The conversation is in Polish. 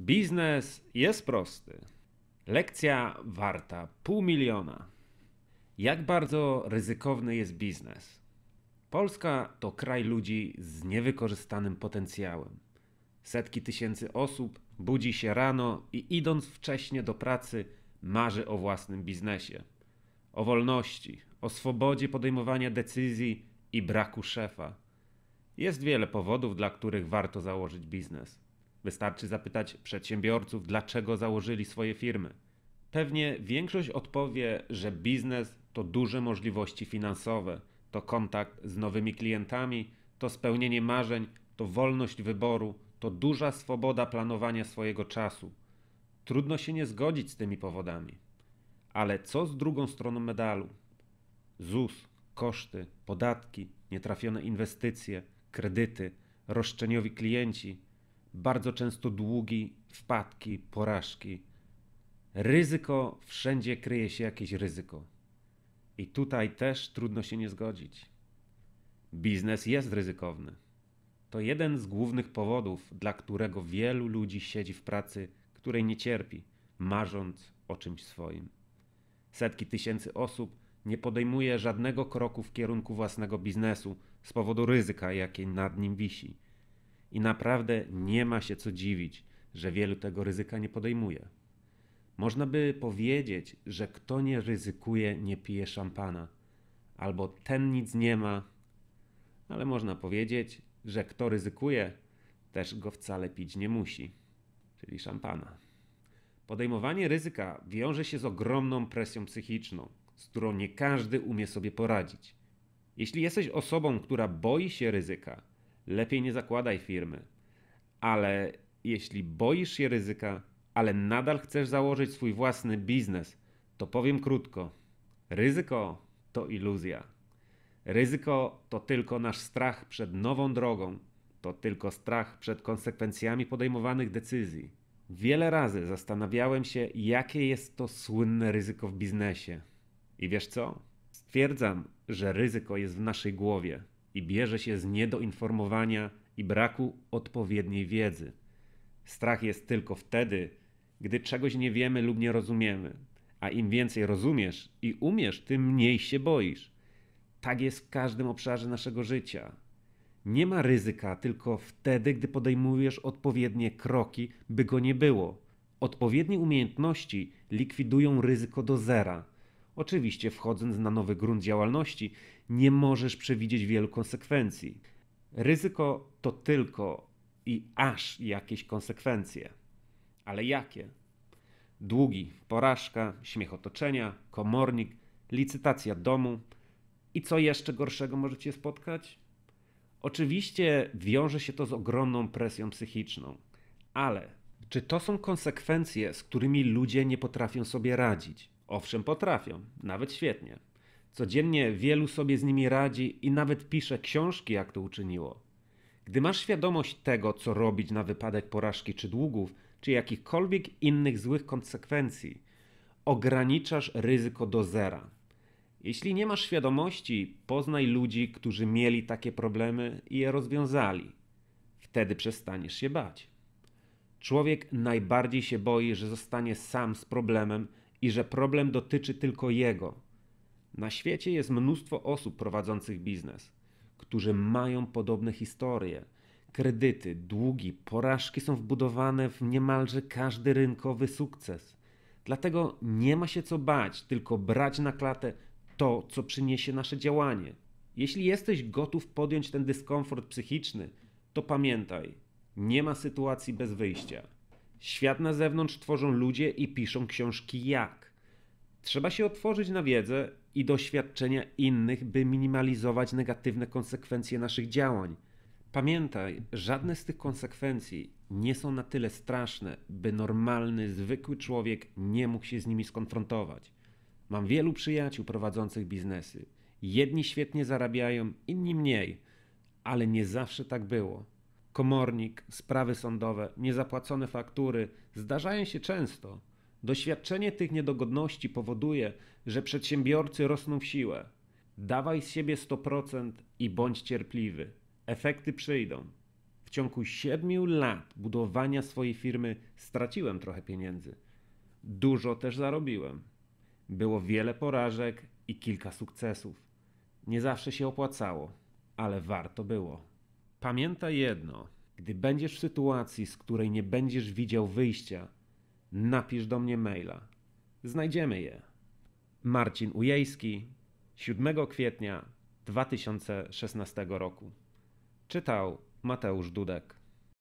Biznes jest prosty. Lekcja warta pół miliona. Jak bardzo ryzykowny jest biznes? Polska to kraj ludzi z niewykorzystanym potencjałem. Setki tysięcy osób budzi się rano i idąc wcześnie do pracy, marzy o własnym biznesie. O wolności, o swobodzie podejmowania decyzji i braku szefa. Jest wiele powodów, dla których warto założyć biznes Wystarczy zapytać przedsiębiorców, dlaczego założyli swoje firmy. Pewnie większość odpowie, że biznes to duże możliwości finansowe, to kontakt z nowymi klientami, to spełnienie marzeń, to wolność wyboru, to duża swoboda planowania swojego czasu. Trudno się nie zgodzić z tymi powodami. Ale co z drugą stroną medalu? ZUS, koszty, podatki, nietrafione inwestycje, kredyty, roszczeniowi klienci, bardzo często długi, wpadki, porażki. Ryzyko, wszędzie kryje się jakieś ryzyko. I tutaj też trudno się nie zgodzić. Biznes jest ryzykowny. To jeden z głównych powodów, dla którego wielu ludzi siedzi w pracy, której nie cierpi, marząc o czymś swoim. Setki tysięcy osób nie podejmuje żadnego kroku w kierunku własnego biznesu z powodu ryzyka, jakie nad nim wisi i naprawdę nie ma się co dziwić, że wielu tego ryzyka nie podejmuje. Można by powiedzieć, że kto nie ryzykuje, nie pije szampana, albo ten nic nie ma, ale można powiedzieć, że kto ryzykuje, też go wcale pić nie musi, czyli szampana. Podejmowanie ryzyka wiąże się z ogromną presją psychiczną, z którą nie każdy umie sobie poradzić. Jeśli jesteś osobą, która boi się ryzyka, lepiej nie zakładaj firmy. Ale jeśli boisz się ryzyka, ale nadal chcesz założyć swój własny biznes, to powiem krótko: ryzyko to iluzja. Ryzyko to tylko nasz strach przed nową drogą, to tylko strach przed konsekwencjami podejmowanych decyzji. Wiele razy zastanawiałem się, jakie jest to słynne ryzyko w biznesie. I wiesz co? Stwierdzam, że ryzyko jest w naszej głowie i bierze się z niedoinformowania i braku odpowiedniej wiedzy. Strach jest tylko wtedy, gdy czegoś nie wiemy lub nie rozumiemy, a im więcej rozumiesz i umiesz, tym mniej się boisz. Tak jest w każdym obszarze naszego życia. Nie ma ryzyka tylko wtedy, gdy podejmujesz odpowiednie kroki, by go nie było. Odpowiednie umiejętności likwidują ryzyko do zera Oczywiście, wchodząc na nowy grunt działalności, nie możesz przewidzieć wielu konsekwencji. Ryzyko to tylko i aż jakieś konsekwencje. Ale jakie? Długi, porażka, śmiech otoczenia, komornik, licytacja domu i co jeszcze gorszego możecie spotkać? Oczywiście wiąże się to z ogromną presją psychiczną, ale czy to są konsekwencje, z którymi ludzie nie potrafią sobie radzić? Owszem, potrafią, nawet świetnie. Codziennie wielu sobie z nimi radzi i nawet pisze książki, jak to uczyniło. Gdy masz świadomość tego, co robić na wypadek porażki czy długów, czy jakichkolwiek innych złych konsekwencji, ograniczasz ryzyko do zera. Jeśli nie masz świadomości, poznaj ludzi, którzy mieli takie problemy i je rozwiązali. Wtedy przestaniesz się bać. Człowiek najbardziej się boi, że zostanie sam z problemem i że problem dotyczy tylko jego. Na świecie jest mnóstwo osób prowadzących biznes, którzy mają podobne historie. Kredyty, długi, porażki są wbudowane w niemalże każdy rynkowy sukces. Dlatego nie ma się co bać, tylko brać na klatę to, co przyniesie nasze działanie. Jeśli jesteś gotów podjąć ten dyskomfort psychiczny, to pamiętaj, nie ma sytuacji bez wyjścia. Świat na zewnątrz tworzą ludzie i piszą książki jak. Trzeba się otworzyć na wiedzę i doświadczenia innych, by minimalizować negatywne konsekwencje naszych działań. Pamiętaj, żadne z tych konsekwencji nie są na tyle straszne, by normalny, zwykły człowiek nie mógł się z nimi skonfrontować. Mam wielu przyjaciół prowadzących biznesy. Jedni świetnie zarabiają, inni mniej, ale nie zawsze tak było komornik, sprawy sądowe, niezapłacone faktury zdarzają się często. Doświadczenie tych niedogodności powoduje, że przedsiębiorcy rosną w siłę. Dawaj z siebie 100% i bądź cierpliwy. Efekty przyjdą. W ciągu 7 lat budowania swojej firmy straciłem trochę pieniędzy. Dużo też zarobiłem. Było wiele porażek i kilka sukcesów. Nie zawsze się opłacało, ale warto było. Pamiętaj jedno: gdy będziesz w sytuacji, z której nie będziesz widział wyjścia, napisz do mnie maila. Znajdziemy je. Marcin Ujejski, 7 kwietnia 2016 roku. Czytał Mateusz Dudek.